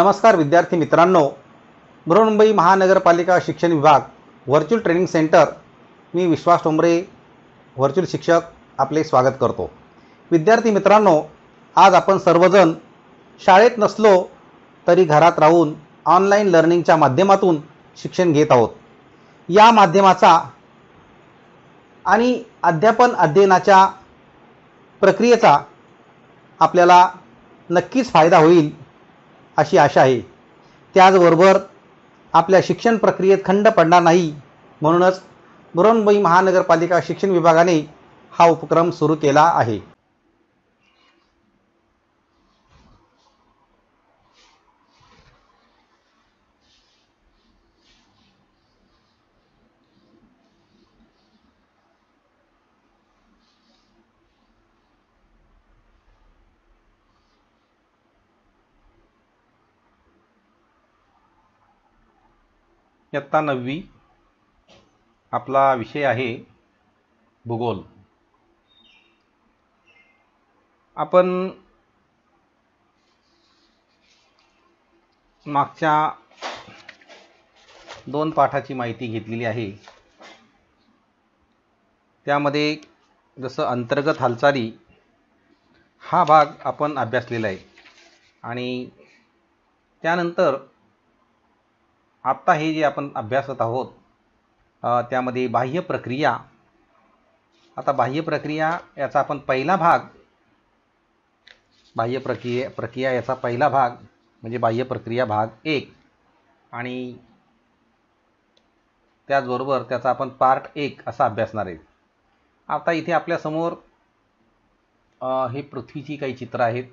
नमस्कार विद्यार्थी मित्रांनो बृहन्मुंबई महानगरपालिका शिक्षण विभाग व्हर्च्युअल ट्रेनिंग सेंटर मी विश्वास टोंबरे व्हर्च्युअल शिक्षक आपले स्वागत करतो विद्यार्थी मित्रांनो आज आपण सर्वजण शाळेत नसलो तरी घरात राहून ऑनलाईन लर्निंगच्या माध्यमातून शिक्षण घेत आहोत या माध्यमाचा आणि अध्यापन अध्ययनाच्या प्रक्रियेचा आपल्याला नक्कीच फायदा होईल अशी आशा आहे त्याचबरोबर आपल्या शिक्षण प्रक्रियेत खंड पडणार नाही म्हणूनच मुरंबई महानगरपालिका शिक्षण विभागाने हा उपक्रम सुरू केला आहे इयत्ता नववी आपला विषय आहे भूगोल आपण मागच्या दोन पाठाची माहिती घेतलेली आहे त्यामध्ये जसं अंतर्गत हालचाली हा भाग आपण अभ्यासलेला आहे आणि त्यानंतर आत्ता हे जे आपण अभ्यासत आहोत त्यामध्ये बाह्य प्रक्रिया आता बाह्य प्रक्रिया याचा आपण पहिला भाग बाह्य प्रक्रिया प्रक्रिया याचा पहिला भाग म्हणजे बाह्य प्रक्रिया भाग एक आणि त्याचबरोबर त्याचा आपण पार्ट एक असा अभ्यासणार आहे आता इथे आपल्यासमोर हे पृथ्वीची काही चित्र आहेत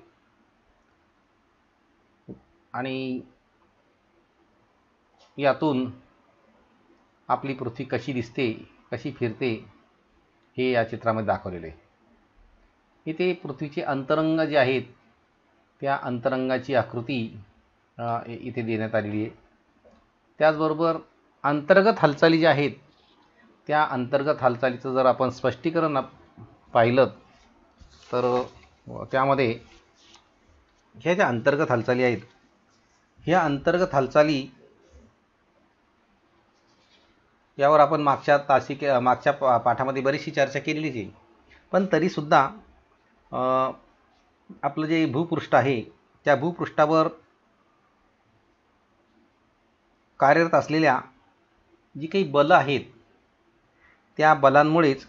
आणि यातून आपली पृथ्वी कशी दिसते कशी फिरते हे या चित्रामध्ये दाखवलेलं आहे इथे पृथ्वीचे अंतरंग जे आहेत त्या अंतरंगाची आकृती इथे देण्यात आलेली आहे त्याचबरोबर अंतर्गत हालचाली ज्या आहेत त्या अंतर्गत हालचालीचं जर आपण स्पष्टीकरण पाहिलं तर त्यामध्ये ह्या ज्या अंतर्गत हालचाली आहेत ह्या अंतर्गत हालचाली यावर आपण मागच्या तासिके मागच्या पा पाठामध्ये बरीचशी चर्चा केलेली आहे पण तरीसुद्धा आपलं जे भूपृष्ठ आहे त्या भूपृष्ठावर कार्यरत असलेल्या जी काही बलं आहेत त्या बलांमुळेच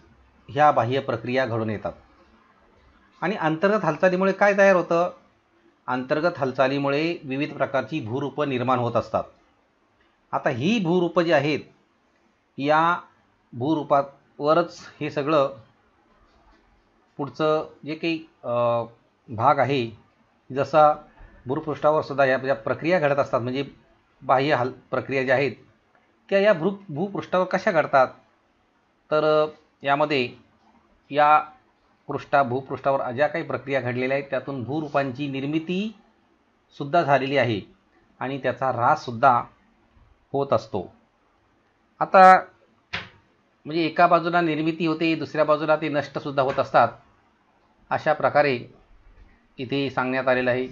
ह्या बाह्य प्रक्रिया घडून येतात आणि अंतर्गत हालचालीमुळे काय तयार होतं अंतर्गत हालचालीमुळे विविध प्रकारची भूरूपं निर्माण होत असतात आता ही भूरूपं जी आहेत या भूरूपावरच हे सगळं पुढचं जे काही भाग आहे जसा भूपृष्ठावर सुद्धा या ज्या प्रक्रिया घडत असतात म्हणजे बाह्य हाल प्रक्रिया ज्या आहेत त्या या भ्रू भूपृष्ठावर कशा घडतात तर यामध्ये या पृष्ठा भूपृष्ठावर ज्या काही प्रक्रिया घडलेल्या आहेत त्यातून भूरूपांची निर्मिती सुद्धा झालेली आहे आणि त्याचा ऱ्हाससुद्धा होत असतो आता म्हणजे एका बाजूला निर्मिती होते दुसऱ्या बाजूला ते नष्टसुद्धा होत असतात अशा प्रकारे इथे सांगण्यात आलेलं आहे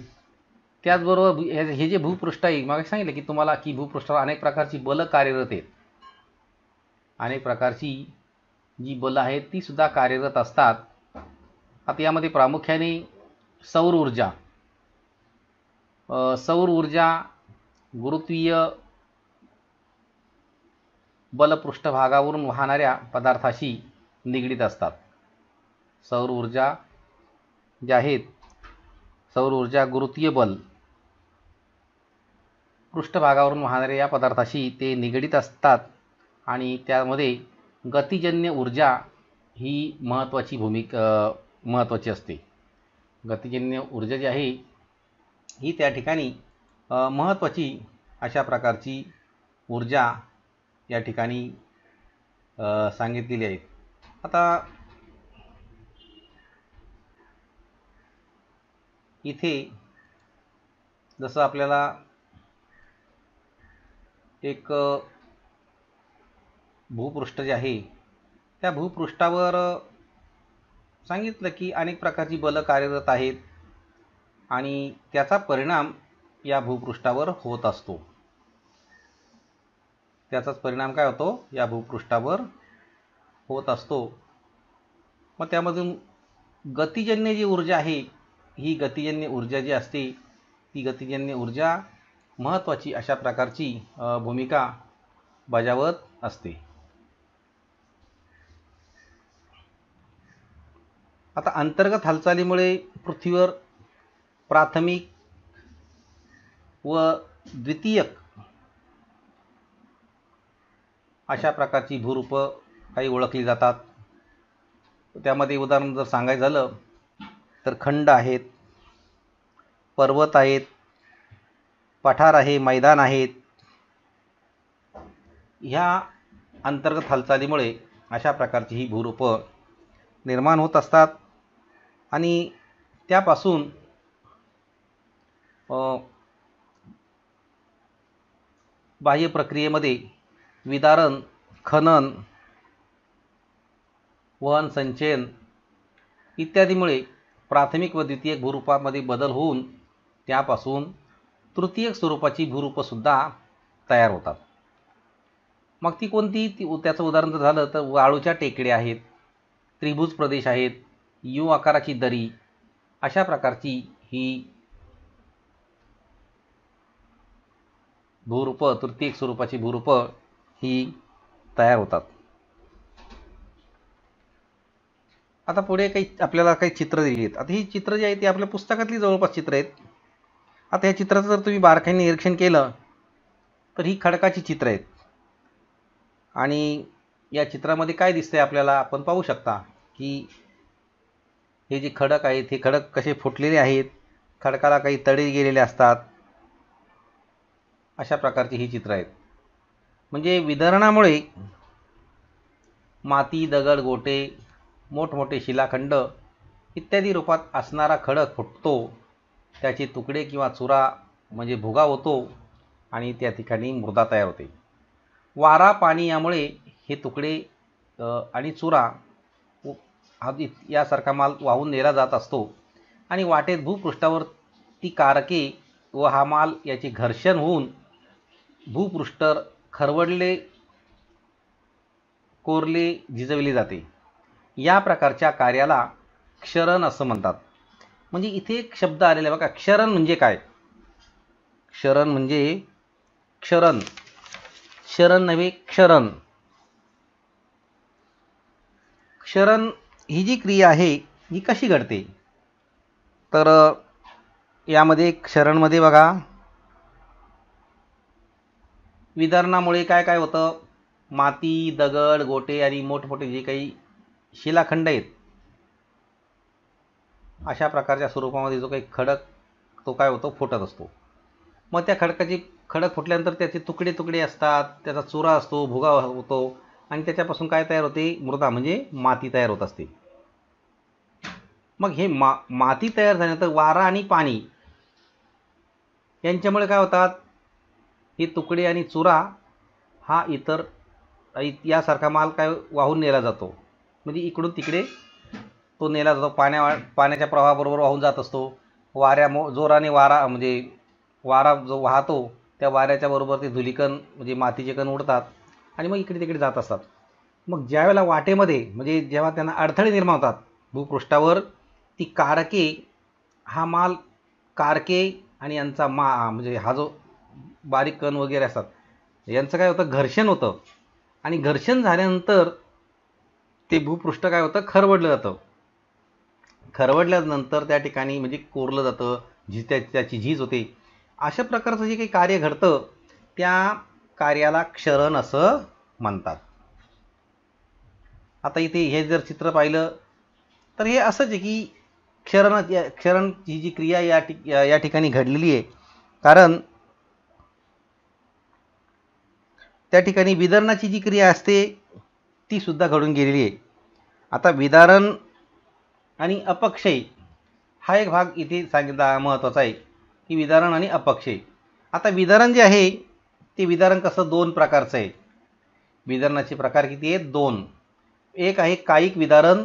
त्याचबरोबर हे जे भूपृष्ठ आहे मागे सांगितलं की तुम्हाला की भूपृष्ठावर अनेक प्रकारची बलं कार्यरत आहेत अनेक प्रकारची जी बलं आहेत तीसुद्धा कार्यरत असतात आता यामध्ये प्रामुख्याने सौर ऊर्जा सौर ऊर्जा गुरुत्वीय बलपृष्ठभागावरून वाहणाऱ्या पदार्थाशी निगडीत असतात सौर ऊर्जा जे आहेत सौर ऊर्जा गुरुत्वीय बल पृष्ठभागावरून वाहणाऱ्या या पदार्थाशी ते निगडीत असतात आणि त्यामध्ये गतिजन्य ऊर्जा ही महत्त्वाची भूमिका महत्त्वाची असते गतिजन्य ऊर्जा जी आहे ही त्या ठिकाणी महत्त्वाची अशा प्रकारची ऊर्जा या ठिकाणी सांगितलेली आहेत आता इथे जसं आपल्याला एक भूपृष्ठ जे आहे त्या भूपृष्ठावर सांगितलं की अनेक प्रकारची बलं कार्यरत आहेत आणि त्याचा परिणाम या भूपृष्ठावर होत असतो त्याचाच परिणाम काय होतो या भूपृष्ठावर होत असतो मग त्यामधून गतिजन्य जी ऊर्जा आहे ही गतिजन्य ऊर्जा जी असते ती गतिजन्य ऊर्जा महत्त्वाची अशा प्रकारची भूमिका बजावत असते आता अंतर्गत हालचालीमुळे पृथ्वीवर प्राथमिक व द्वितीयक अशा प्रकारची भूरूपं काही ओळखली जातात त्यामध्ये उदाहरण जर सांगायचं झालं तर खंड आहेत पर्वत आहेत पठार आहे मैदान आहेत ह्या अंतर्गत हालचालीमुळे अशा प्रकारची ही भूरूपं निर्माण होत असतात आणि त्यापासून बाह्य प्रक्रियेमध्ये विदारण खनन वहन संचयन इत्यादीमुळे प्राथमिक व द्वितीय भूरूपामध्ये बदल होऊन त्यापासून तृतीय स्वरूपाची भूरूपसुद्धा तयार होतात मग ती कोणती ती त्याचं उदाहरण जर झालं तर वाळूच्या टेकड्या आहेत त्रिभुज प्रदेश आहेत यू आकाराची दरी अशा प्रकारची ही भूरूप तृतीय स्वरूपाची भूरूप ही तयार होतात आता पुढे काही आपल्याला काही चित्र दिली आहेत आता ही चित्र जी आहेत ती आपल्या पुस्तकातली जवळपास चित्र आहेत आता या चित्राचं जर तुम्ही बारकाईने निरीक्षण केलं तर ही खडकाची चित्र आहेत आणि या चित्रामध्ये काय दिसतंय आपल्याला आपण पाहू शकता की हे जे खडक आहेत हे खडक कसे फुटलेले आहेत खडकाला काही तडे गेलेले असतात अशा प्रकारची ही चित्र आहेत म्हणजे विदरणामुळे माती दगड गोटे मोठमोठे शिलाखंड इत्यादी रूपात असणारा खडक फुटतो त्याचे तुकडे किंवा चुरा म्हणजे भुगा होतो आणि त्या ठिकाणी मृदा तयार होते वारा पाणी यामुळे हे तुकडे आणि चुरा यासारखा माल वाहून नेला जात असतो आणि वाटेत भूपृष्ठावर ती कारके व हा माल याचे घर्षण होऊन भूपृष्ठ खरवडले कोरले झिजविले जाते या प्रकारच्या कार्याला क्षरण असं म्हणतात म्हणजे इथे एक शब्द आलेला बघा क्षरण म्हणजे काय क्षरण म्हणजे क्षरण क्षरण नव्हे क्षरण क्षरण ही जी क्रिया आहे ही कशी घडते तर यामध्ये क्षरणमध्ये बघा विदरणामुळे काय काय होतं माती दगड गोटे आणि मोठमोठे जे काही शिलाखंड आहेत अशा प्रकारच्या स्वरूपामध्ये जो काही खडक तो काय होतो फुटत असतो मग त्या खडकाची खडक फुटल्यानंतर त्याचे तुकडे तुकडे असतात त्याचा चुरा असतो भुगा होतो आणि त्याच्यापासून काय तयार होते मृदा म्हणजे माती तयार होत असते मग हे मा माती तयार झाल्यानंतर वारा आणि पाणी यांच्यामुळे काय होतात हे तुकडे आणि चुरा हा इतर यासारखा माल काय वाहून नेला जातो म्हणजे इकडून तिकडे तो नेला जातो पाण्या पाण्याच्या प्रवाहाबरोबर वाहून जात असतो मो जोराने वारा म्हणजे वारा जो वाहतो त्या वाऱ्याच्या बरोबर ते धुलीकण म्हणजे मातीचे कण उडतात आणि मग इकडे तिकडे जात असतात मग ज्यावेळेला वाटेमध्ये म्हणजे जेव्हा त्यांना अडथळे निर्माण होतात भूपृष्ठावर ती कारके हा माल कारके आणि यांचा मा म्हणजे हा जो बारीक कण वगैरे असतात यांचं काय होतं घर्षण होतं आणि घर्षण झाल्यानंतर ते भूपृष्ठ काय होतं खरवडलं जातं खरवडल्यानंतर त्या ठिकाणी म्हणजे कोरलं जातं झी त्याची झीज होते अशा प्रकारचं जे काही कार्य घडतं त्या कार्याला क्षरण असं म्हणतात आता इथे हे जर चित्र पाहिलं तर हे असंच आहे की क्षरण क्षरण ही जी क्रिया या ठिक या ठिकाणी घडलेली आहे कारण त्या ठिकाणी विदारणाची जी क्रिया असते तीसुद्धा घडून गेलेली आहे आता विदारण आणि अपक्षय हा एक भाग इथे सांगितला महत्त्वाचा आहे की विदारण आणि अपक्षय आता विदारण जे आहे ते विदारण कसं दोन प्रकारचं आहे विदारणाचे प्रकार किती आहेत दोन एक आहे कायिक विदारण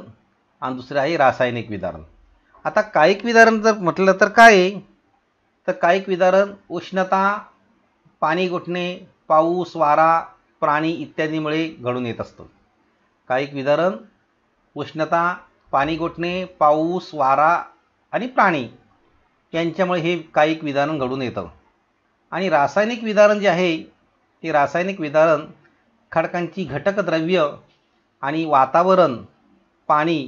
आणि दुसरं आहे रासायनिक विदारण आता कायिक विदारण जर म्हटलं तर काय आहे तर कायिक विदारण उष्णता पाणी गोठणे पाऊस वारा प्राणी इत्यादीमुळे घडून येत असतो कायिक विदारण उष्णता पाणी गोठणे पाऊस वारा आणि प्राणी यांच्यामुळे हे कायिक विदारण घडून येतं आणि रासायनिक विदारण जे आहे ते रासायनिक विदारण खडकांची घटकद्रव्य आणि वातावरण पाणी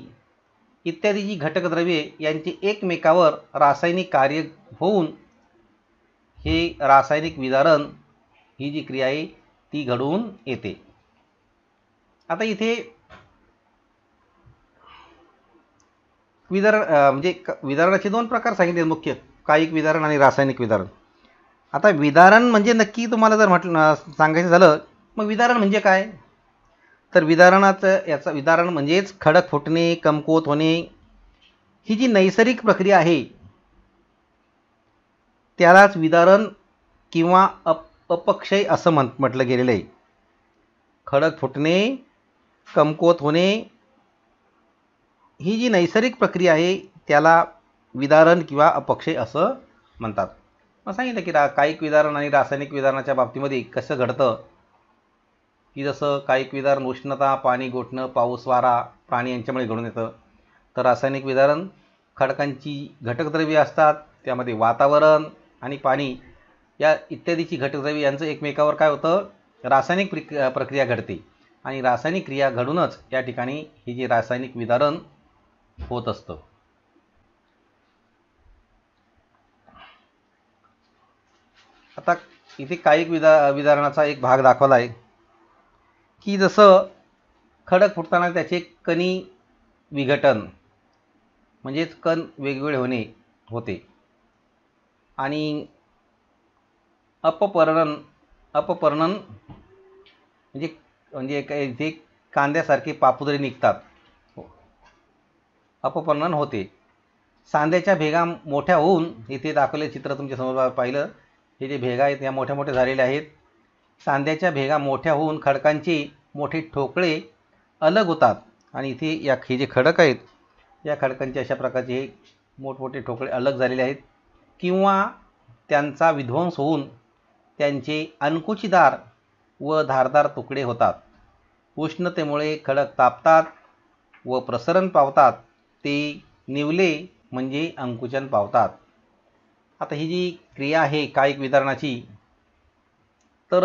इत्यादी जी घटकद्रव्ये यांचे एकमेकावर रासायनिक कार्य होऊन हे रासायनिक विदारण ही जी क्रिया आहे ती घडवून येते आता इथे विदर म्हणजे विदारणाचे दोन प्रकार सांगितले मुख्य कायिक विदारण आणि रासायनिक विदारण आता विदारण म्हणजे नक्की तुम्हाला जर म्हटलं सांगायचं झालं मग विदारण म्हणजे काय तर विदारणाचं याचं विदारण म्हणजेच खडक फुटणे कमकुवत होणे ही जी नैसर्गिक प्रक्रिया आहे त्यालाच विदारण किंवा अप अपक्षय असं म्हण म्हटलं गेलेलं आहे खडक फुटणे कमकुवत होणे ही जी नैसर्गिक प्रक्रिया आहे त्याला विदारण किंवा अपक्षय असं म्हणतात मग सांगितलं की रा कायिक विदारण आणि रासायनिक विदारणाच्या बाबतीमध्ये कसं घडतं की जसं कायिक विदारण उष्णता पाणी गोठणं पाऊस वारा प्राणी यांच्यामुळे घडून येतं तर रासायनिक विदारण खडकांची घटकद्रव्ये असतात त्यामध्ये वातावरण आणि पाणी या इत्यादीची घटकद्रव्ये यांचं एकमेकावर काय होतं रासायनिक प्रक्रिया घडते आणि रासायनिक क्रिया घडूनच या ठिकाणी हे जे रासायनिक विदारण होत असतं आता इथे कायिक विदा विदारणाचा एक भाग दाखवला आहे की जसं खडक फुटताना त्याचे कणी विघटन म्हणजेच कण वेगवेगळे होणे होते आणि अपपर्णन अपपर्णन म्हणजे म्हणजे काही जे कांद्यासारखे पापुद्रे निघतात अपपर्णन होते सांध्याच्या भेगा मोठ्या होऊन इथे दाखवले चित्र तुमच्यासमोर पाहिलं हे जे भेगा आहेत या मोठ्या मोठ्या झालेल्या आहेत सांध्याच्या भेगा मोठ्या होऊन खडकांचे मोठे ठोकळे अलग होतात आणि इथे या हे जे खडक आहेत या खडकांचे अशा प्रकारचे हे मोठमोठे ठोकळे अलग झालेले आहेत किंवा त्यांचा विध्वंस होऊन त्यांचे अणकुचीदार व धारदार तुकडे होतात उष्णतेमुळे खडक तापतात व प्रसरण पावतात ते निवले म्हणजे अंकुचन पावतात आता ही जी क्रिया आहे कायिक विदारणाची तर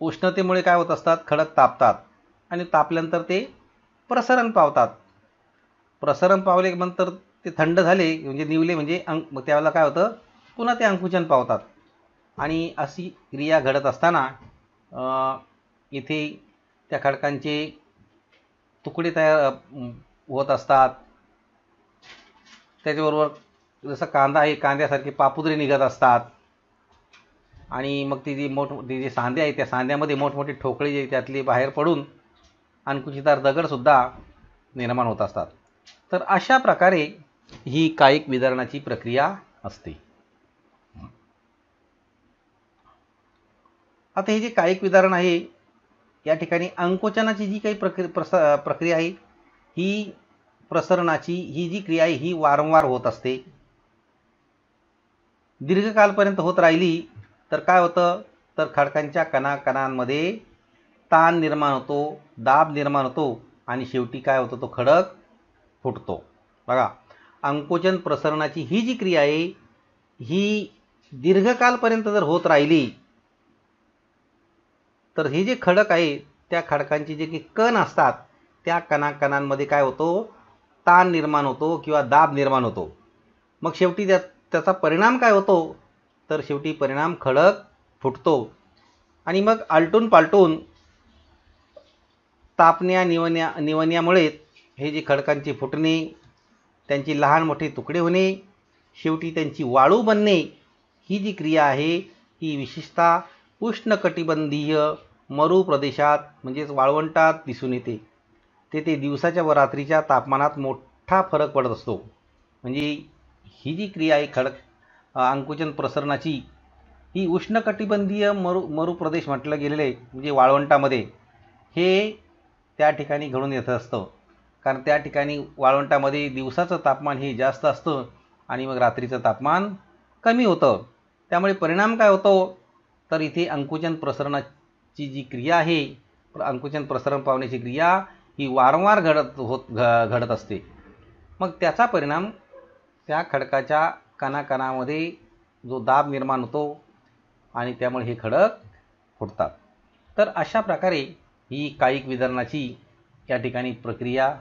उष्णतेमुळे काय होत असतात खडक तापतात आणि तापल्यानंतर ते प्रसरण पावतात प्रसरण पावले नंतर ते थंड झाले म्हणजे निवले म्हणजे अंक त्यावेळेला काय होतं पुन्हा ते अंकुचन पावतात आणि अशी क्रिया घडत असताना इथे त्या खडकांचे तुकडे तयार होत असतात त्याच्याबरोबर जसं कांदा आहे कांद्यासारखे पापुद्रे निघत असतात आणि मग ती जी मोठमोठी जी सांधे आहे त्या सांध्यामध्ये मोठमोठे ठोकळे जे त्यातले बाहेर पडून अंकुशीदार दगडसुद्धा निर्माण होत असतात तर अशा प्रकारे ही कायिक विदरणाची प्रक्रिया असते आता हे जे कायिक विदारण आहे या ठिकाणी अंकोचनाची जी काही प्रक्रिया प्रसा प्रक्रिया आहे ही प्रसरणाची ही जी क्रिया आहे ही वारंवार होत असते दीर्घकालपर्यंत होत राहिली तर काय होतं तर खडकांच्या कणाकणांमध्ये ताण निर्माण होतो दाब निर्माण होतो आणि शेवटी काय होतं तो खडक फुटतो बघा अंकोचन प्रसरणाची ही जी क्रिया आहे ही दीर्घकालपर्यंत जर होत राहिली तर हे जे खडक आहे त्या खडकांचे जे की कण असतात त्या कणाकणांमध्ये काय होतो ताण निर्माण होतो किंवा दाब निर्माण होतो मग शेवटी त्या त्याचा परिणाम काय होतो तर शेवटी परिणाम खडक फुटतो आणि मग आलटून पालटून तापण्या निवण्या निवण्यामुळे हे जे खडकांची फुटणे त्यांची लहान मोठे तुकडे होणे शेवटी त्यांची वाळू बनणे ही जी क्रिया आहे ही विशेषतः उष्णकटिबंधीय मरू प्रदेशात म्हणजेच वाळवंटात दिसून येते तेथे दिवसाच्या व रात्रीच्या तापमानात मोठा फरक पडत असतो म्हणजे ही जी क्रिया आहे खडक अंकुचन प्रसरणाची ही उष्णकटिबंधीय मरु मरू प्रदेश म्हटलं गेलेले म्हणजे वाळवंटामध्ये हे त्या ठिकाणी घडून येत असतं कारण त्या ठिकाणी वाळवंटामध्ये दिवसाचं तापमान हे जास्त असतं आणि मग रात्रीचं तापमान कमी होतं त्यामुळे परिणाम काय होतो तर इथे अंकुचन प्रसरणाची जी क्रिया आहे अंकुचन प्रसरण पावण्याची क्रिया ही वारंवार घडत होत घडत असते मग त्याचा परिणाम त्या खडकाच्या कणाकणामध्ये जो दाब निर्माण होतो आणि त्यामुळे हे खडक फुटतात तर अशा प्रकारे ही कायिक विदरणाची या ठिकाणी प्रक्रिया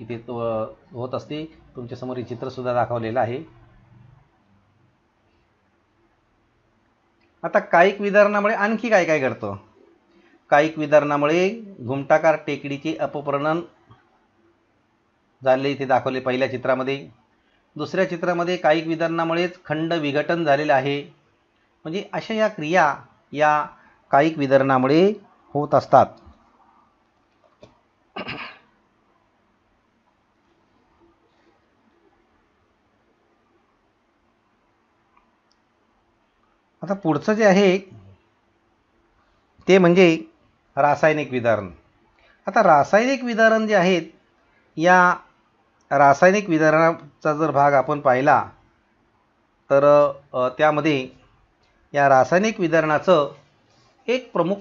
इथे होत असते तुमच्यासमोर हे चित्रसुद्धा दाखवलेलं आहे आता कायिक विधारणामुळे आणखी काय काय घडतं कायिक विधारणामुळे घुमटाकार टेकडीचे अपप्रणन झाले इथे दाखवले पहिल्या चित्रामध्ये दुसऱ्या चित्रामध्ये कायिक विधारणामुळेच खंड विघटन झालेलं आहे म्हणजे अशा या क्रिया या कायिक विधारणामुळे होत असतात आता पुढचं जे आहे ते म्हणजे रासायनिक विदारण आता रासायनिक विदारण जे आहेत या रासायनिक विदारणाचा जर भाग आपण पाहिला तर त्यामध्ये या रासायनिक विदारणाचं एक प्रमुख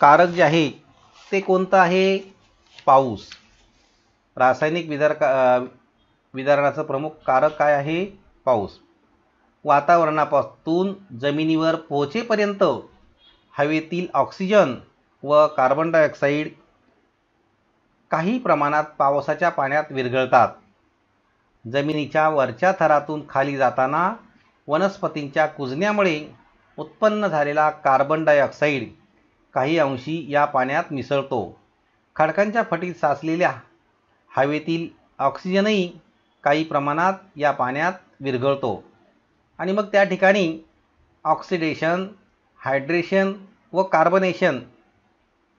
कारक जे आहे ते कोणतं आहे पाऊस रासायनिक विदार का विदारणाचं प्रमुख कारक काय आहे पाऊस वातावरणापासून जमिनीवर पोहोचेपर्यंत हवेतील ऑक्सिजन व कार्बन डायऑक्साईड काही प्रमाणात पावसाच्या पाण्यात विरघळतात जमिनीच्या वरच्या थरातून खाली जाताना वनस्पतींच्या कुजण्यामुळे उत्पन्न झालेला कार्बन डायऑक्साईड काही अंशी या पाण्यात मिसळतो खडकांच्या फटीत साचलेल्या हवेतील ऑक्सिजनही काही प्रमाणात या पाण्यात विरघळतो आणि मग त्या ठिकाणी ऑक्सिडेशन हायड्रेशन व कार्बनेशन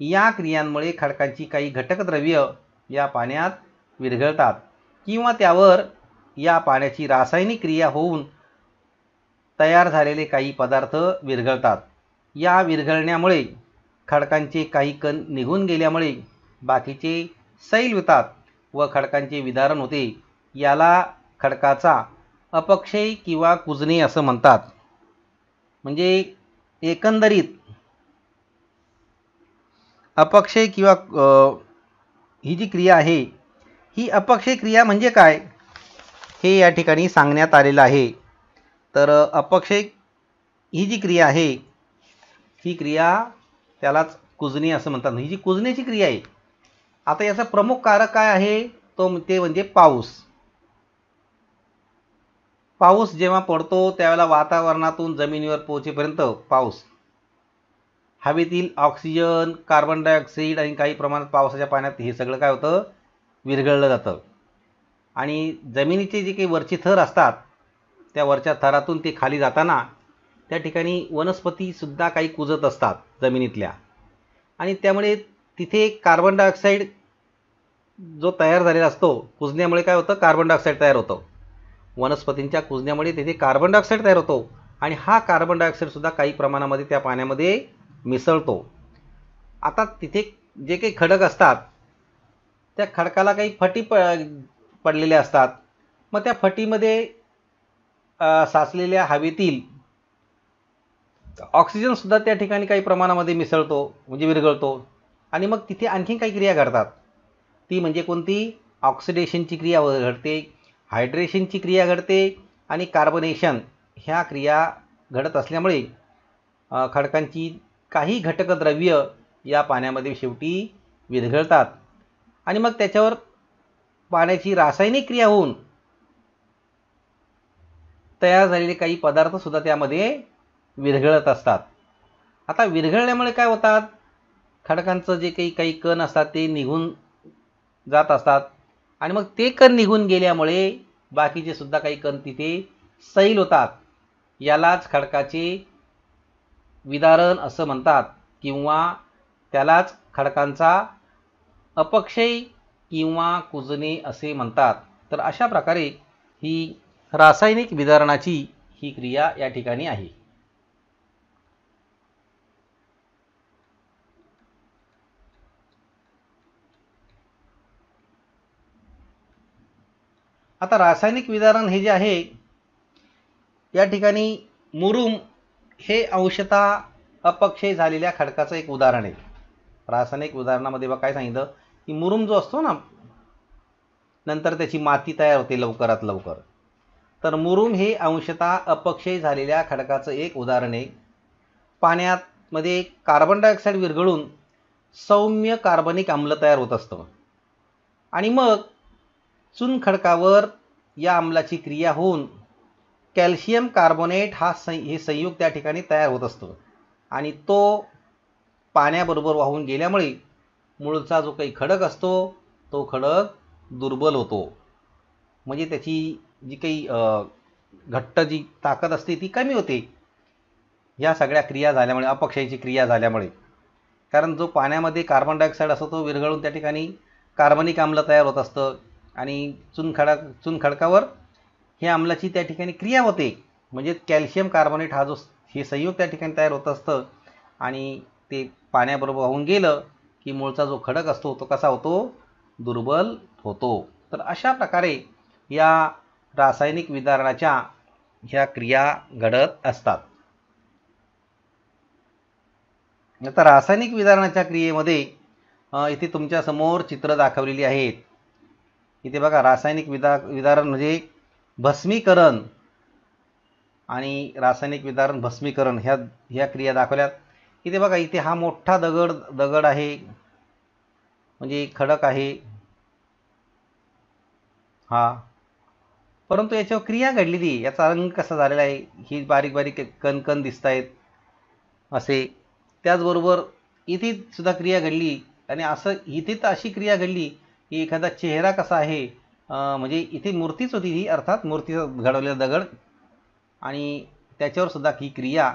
या क्रियांमुळे खडकांची काही घटकद्रव्य या पाण्यात विरघळतात किंवा त्यावर या पाण्याची रासायनिक क्रिया होऊन तयार झालेले काही पदार्थ विरघळतात या विरघळण्यामुळे खडकांचे काही कण निघून गेल्यामुळे बाकीचे सैल होतात व खडकांचे विदारण होते याला खडकाचा अपक्षय किंवा कुजणे असं म्हणतात म्हणजे एकंदरीत अपक्षय किंवा ही जी क्रिया आहे ही अपक्षय क्रिया म्हणजे काय हे या ठिकाणी सांगण्यात आलेलं आहे तर अपक्षय ही जी क्रिया आहे ही क्रिया त्यालाच कुजणे असं म्हणतात ही जी कुजण्याची क्रिया आहे आता याचा प्रमुख कारक काय आहे तो ते म्हणजे पाऊस पाऊस जेव्हा पडतो त्यावेळेला वातावरणातून जमिनीवर पोहोचेपर्यंत पाऊस हवेतील ऑक्सिजन कार्बन डायऑक्साईड आणि काही प्रमाणात पावसाच्या पाण्यात हे सगळं काय होतं विरघळलं जातं आणि जमिनीचे जे काही वरचे थर असतात त्या वरच्या थरातून ते खाली जाताना त्या ठिकाणी वनस्पतीसुद्धा काही कुजत असतात जमिनीतल्या आणि त्यामुळे तिथे कार्बन डायऑक्साईड जो तयार झालेला असतो कुजण्यामुळे काय होतं कार्बन डायऑक्साईड तयार होतं वनस्पतींच्या कुजण्यामुळे तिथे कार्बन डायऑक्साईड तयार होतो आणि हा कार्बन डायऑक्साईडसुद्धा काही प्रमाणामध्ये त्या पाण्यामध्ये मिसळतो आता तिथे जे काही खडक असतात त्या खडकाला काही फटी प पडलेल्या असतात मग त्या फटीमध्ये साचलेल्या हवेतील ऑक्सिजनसुद्धा त्या ठिकाणी काही प्रमाणामध्ये मिसळतो म्हणजे विरघळतो आणि मग तिथे आणखीन काही क्रिया घडतात ती म्हणजे कोणती ऑक्सिडेशनची क्रिया घडते हायड्रेशनची क्रिया घडते आणि कार्बोनेशन ह्या क्रिया घडत असल्यामुळे खडकांची काही घटकद्रव्य या पाण्यामध्ये शेवटी विरघळतात आणि मग त्याच्यावर पाण्याची रासायनिक क्रिया होऊन तयार झालेले काही पदार्थसुद्धा त्यामध्ये विरघळत असतात आता विरघळल्यामुळे काय होतात खडकांचं जे काही काही कण असतात ते निघून जात असतात आणि मग ते कण निघून गेल्यामुळे बाकीचे सुद्धा काही कण तिथे सैल होतात यालाच खडकाचे विदारण असं म्हणतात किंवा त्यालाच खडकांचा अपक्षय किंवा कुजणे असे म्हणतात तर अशा प्रकारे ही रासायनिक विदारणाची ही क्रिया या ठिकाणी आहे आता रासायनिक विदारण हे जे आहे या ठिकाणी मुरुम हे अंशतः अपक्षय झालेल्या खडकाचं एक उदाहरण आहे रासायनिक उदाहरणामध्ये बघा काय सांगितलं की मुरुम जो असतो ना नंतर त्याची माती तयार होते लवकरात लवकर तर मुरुम हे अंशता अपक्षय झालेल्या खडकाचं एक उदाहरण आहे पाण्यात मध्ये कार्बन डायऑक्साईड विरघळून सौम्य कार्बनिक आम्ल तयार होत असतं आणि मग चुनखडकावर या आम्लाची क्रिया होऊन कॅल्शियम कार्बोनेट हा सं हे संयुग त्या ठिकाणी तयार होत असतो आणि तो पाण्याबरोबर वाहून गेल्यामुळे मूळचा जो काही खडक असतो तो खडक दुर्बल होतो म्हणजे त्याची जी काही घट्ट जी ताकद असते ती कमी होते या सगळ्या क्रिया झाल्यामुळे अपक्षयाची क्रिया झाल्यामुळे कारण जो पाण्यामध्ये कार्बन डायऑक्साईड असतो तो विरघळून त्या ठिकाणी कार्बनिक आम्ल तयार होत असतं आणि चुनखडा चुनखडकावर हे आम्लाची त्या ठिकाणी क्रिया होते म्हणजे कॅल्शियम कार्बोनेट हा जो हे संयोग त्या ठिकाणी तयार होत असतं आणि ते पाण्याबरोबर होऊन गेलं की मूळचा जो खडक असतो तो कसा होतो दुर्बल होतो तर अशा प्रकारे या रासायनिक विदारणाच्या ह्या क्रिया घडत असतात आता रासायनिक विदारणाच्या क्रियेमध्ये इथे तुमच्यासमोर चित्र दाखवलेली आहेत इथे बघा रासायनिक विदा विदारण म्हणजे भस्मीकरण आणि रासायनिक विदारण भस्मीकरण ह्या ह्या क्रिया दाखवल्यात इथे बघा इथे हा मोठा दगड दगड आहे म्हणजे खडक आहे हा परंतु याच्यावर क्रिया घडली ती याचा रंग कसा झालेला आहे ही बारीक बारीक कणकण दिसत आहेत असे त्याचबरोबर इथे सुद्धा क्रिया घडली आणि असं इथे तर अशी क्रिया घडली की एखादा चेहरा कसा आहे म्हणजे इथे मूर्तीच होती ही अर्थात मूर्तीचा घडवलेला दगड आणि त्याच्यावर सुद्धा ही क्रिया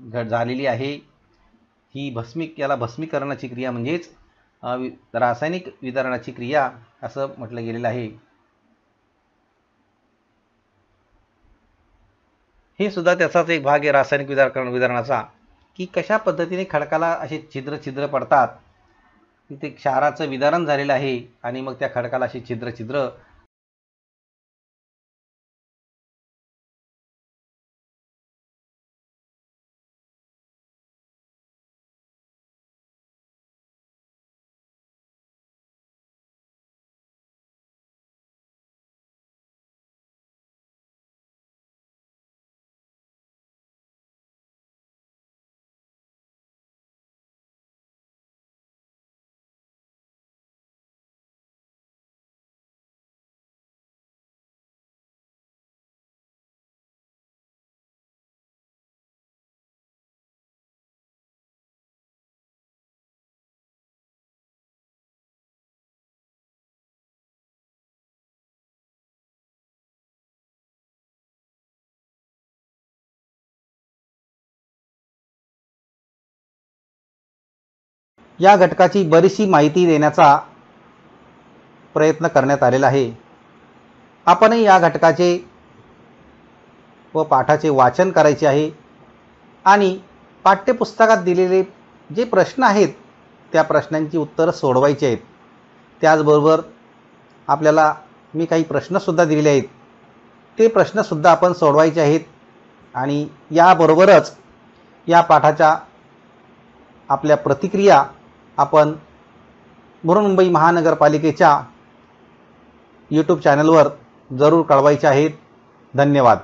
घड झालेली आहे ही भस्मिक याला भस्मीकरणाची क्रिया म्हणजेच रासायनिक वितरणाची क्रिया असं म्हटलं गेलेलं आहे हे सुद्धा त्याचाच एक भाग आहे रासायनिक विदारकरण वितरणाचा की कशा पद्धतीने खडकाला असे छिद्र छिद्र पडतात तिथे क्षाराचं विदारण झालेलं आहे आणि मग त्या खडकाला अशी छिद्र छिद्र या घटकाची बरीचशी माहिती देण्याचा प्रयत्न करण्यात आलेला आहे आपणही या घटकाचे व पाठाचे वाचन करायचे आहे आणि पाठ्यपुस्तकात दिलेले जे प्रश्न आहेत त्या प्रश्नांची उत्तरं सोडवायची आहेत त्याचबरोबर आपल्याला मी काही प्रश्नसुद्धा दिलेले आहेत ते प्रश्नसुद्धा आपण सोडवायचे आहेत आणि याबरोबरच या पाठाच्या आपल्या प्रतिक्रिया आपण मुंबई महानगरपालिकेच्या यूट्यूब चॅनलवर जरूर कळवायचे आहेत धन्यवाद